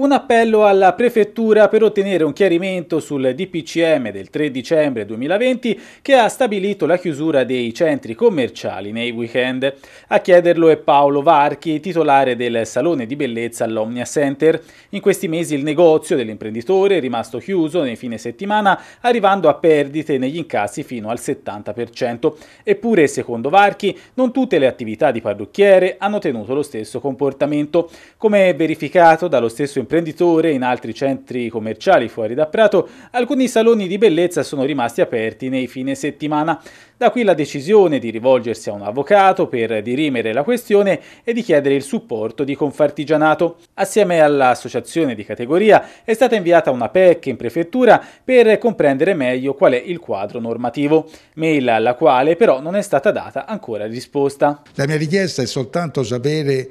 Un appello alla Prefettura per ottenere un chiarimento sul DPCM del 3 dicembre 2020 che ha stabilito la chiusura dei centri commerciali nei weekend. A chiederlo è Paolo Varchi, titolare del Salone di Bellezza all'Omnia Center. In questi mesi il negozio dell'imprenditore è rimasto chiuso nei fine settimana, arrivando a perdite negli incassi fino al 70%. Eppure, secondo Varchi, non tutte le attività di parrucchiere hanno tenuto lo stesso comportamento. Come verificato dallo stesso imprenditore, imprenditore in altri centri commerciali fuori da Prato, alcuni saloni di bellezza sono rimasti aperti nei fine settimana. Da qui la decisione di rivolgersi a un avvocato per dirimere la questione e di chiedere il supporto di Confartigianato. Assieme all'associazione di categoria è stata inviata una PEC in prefettura per comprendere meglio qual è il quadro normativo, mail alla quale però non è stata data ancora risposta. La mia richiesta è soltanto sapere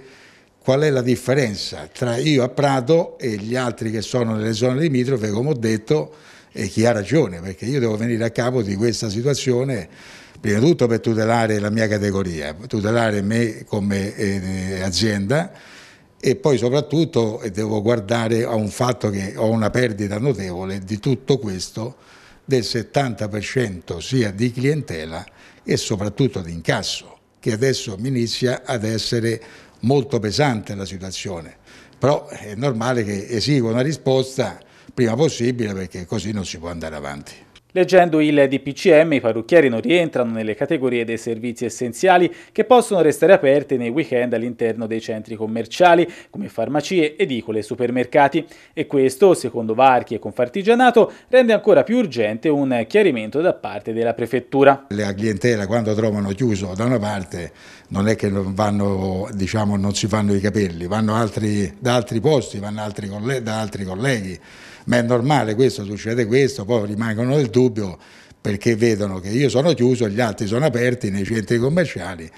Qual è la differenza tra io a Prato e gli altri che sono nelle zone limitrofe, come ho detto, e chi ha ragione, perché io devo venire a capo di questa situazione prima di tutto per tutelare la mia categoria, tutelare me come eh, azienda e poi soprattutto eh, devo guardare a un fatto che ho una perdita notevole di tutto questo del 70% sia di clientela e soprattutto di incasso che adesso mi inizia ad essere molto pesante la situazione, però è normale che esiga una risposta prima possibile perché così non si può andare avanti. Leggendo il DPCM, i parrucchieri non rientrano nelle categorie dei servizi essenziali che possono restare aperti nei weekend all'interno dei centri commerciali, come farmacie, edicole e supermercati. E questo, secondo Varchi e Confartigianato, rende ancora più urgente un chiarimento da parte della prefettura. La clientela quando trovano chiuso da una parte non è che non, vanno, diciamo, non si fanno i capelli, vanno altri, da altri posti, vanno altri da altri colleghi, ma è normale questo, succede questo, poi rimangono del tutto dubbio perché vedono che io sono chiuso gli altri sono aperti nei centri commerciali